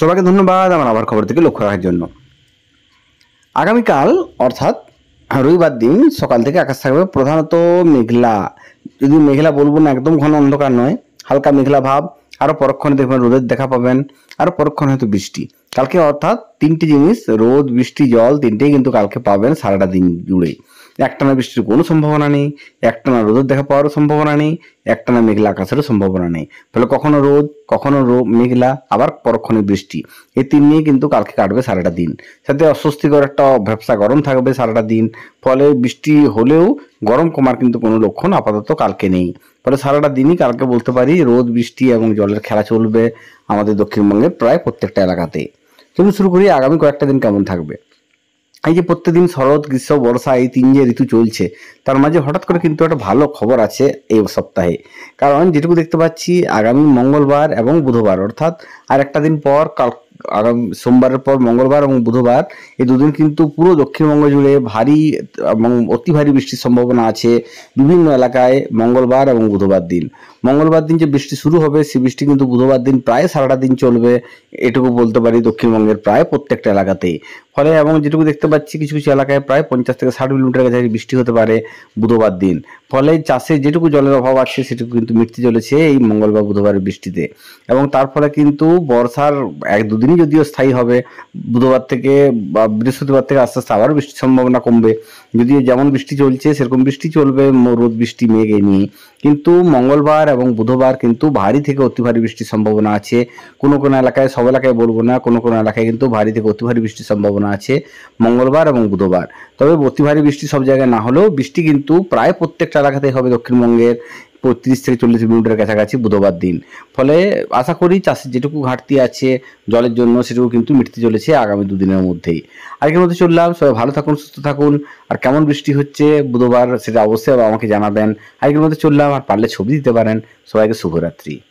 সবাইকে ধন্যবাদ আমার আবার খবর থেকে লক্ষ্য রাখার জন্য আগামীকাল অর্থাৎ রবিবার দিন সকাল থেকে আকাশ থাকবে প্রধানত মেঘলা যদি মেঘলা বলবো না একদম ঘন অন্ধকার নয় হালকা মেঘলা ভাব আরও পরক্ষণে দেখবেন রোদের দেখা পাবেন আরও পরক্ষণে হয়তো বৃষ্টি কালকে অর্থাৎ তিনটি জিনিস রোদ বৃষ্টি জল তিনটেই কিন্তু কালকে পাবেন সারাটা দিন জুড়ে একটানা বৃষ্টির কোনো সম্ভাবনা নেই একটানা রোদের দেখা পাওয়ারও সম্ভাবনা নেই একটানা মেঘলা আকাশেরও সম্ভাবনা নেই ফলে কখনো রোদ কখনো মেঘলা আবার পরক্ষণে বৃষ্টি এই তিন নিয়ে কিন্তু কালকে কাটবে সারাটা দিন সাথে অস্বস্তিকর একটা ব্যবসা গরম থাকবে সারাটা দিন ফলে বৃষ্টি হলেও গরম কমার কিন্তু কোনো লক্ষণ আপাতত কালকে নেই ফলে সারাটা দিনই কালকে বলতে পারি রোদ বৃষ্টি এবং জলের খেলা চলবে আমাদের দক্ষিণবঙ্গের প্রায় প্রত্যেকটা এলাকাতে কিন্তু শুরু করি আগামী কয়েকটা দিন কেমন থাকবে এই যে প্রত্যেকদিন শরৎ গ্রীষ্ম বর্ষা এই তিন যে ঋতু চলছে তার মাঝে হঠাৎ করে কিন্তু একটা ভালো খবর আছে এই সপ্তাহে কারণ যেটুকু দেখতে পাচ্ছি আগামী মঙ্গলবার এবং বুধবার অর্থাৎ আর একটা দিন পর কাল আগামী সোমবারের পর মঙ্গলবার এবং বুধবার এই দুদিন কিন্তু পুরো দক্ষিণবঙ্গ জুড়ে ভারী এবং অতি ভারী বৃষ্টির সম্ভাবনা আছে বিভিন্ন এলাকায় মঙ্গলবার এবং বুধবার দিন মঙ্গলবার দিন যে বৃষ্টি শুরু হবে সেই বৃষ্টি কিন্তু বুধবার দিন প্রায় সারাটা দিন চলবে এটুকু বলতে পারি দক্ষিণবঙ্গের প্রায় প্রত্যেকটা এলাকাতেই ফলে এবং যেটুকু দেখতে পাচ্ছি কিছু কিছু এলাকায় প্রায় পঞ্চাশ থেকে ষাট মিলিমিটার কাছাকাছি বৃষ্টি হতে পারে বুধবার দিন ফলে চাষে যেটুকু জলের অভাব আছে সেটুকু কিন্তু মিটতে চলেছে এই মঙ্গলবার বুধবারের বৃষ্টিতে এবং তার ফলে কিন্তু বর্ষার এক দুদিনই যদিও স্থায়ী হবে বুধবার থেকে বা বৃহস্পতিবার থেকে আস্তে আস্তে আবার বৃষ্টির সম্ভাবনা কমবে যদিও যেমন বৃষ্টি চলছে সেরকম বৃষ্টি চলবে রোদ বৃষ্টি মেঘ এ নিয়ে কিন্তু মঙ্গলবার এবং বুধবার কিন্তু ভারী থেকে অতি ভারী বৃষ্টির সম্ভাবনা আছে কোনো কোনো এলাকায় সব এলাকায় বলবো না কোনো কোনো এলাকায় কিন্তু ভারী থেকে অতি ভারী বৃষ্টির সম্ভাবনা সম্ভাবনা আছে মঙ্গলবার এবং বুধবার তবে অতি ভারী বৃষ্টি সব জায়গায় না হলেও বৃষ্টি কিন্তু প্রায় প্রত্যেকটা এলাকাতেই হবে দক্ষিণবঙ্গের পঁয়ত্রিশ থেকে চল্লিশ মিনিটের কাছাকাছি বুধবার দিন ফলে আশা করি চাষের যেটুকু ঘাটতি আছে জলের জন্য সেটুকু কিন্তু মিটতে চলেছে আগামী দুদিনের মধ্যেই আজকের মধ্যে চললাম সবাই ভালো থাকুন সুস্থ থাকুন আর কেমন বৃষ্টি হচ্ছে বুধবার সেটা অবশ্যই আমাকে জানাবেন আজকের মধ্যে চললাম আর পারলে ছবি দিতে পারেন সবাইকে শুভরাত্রি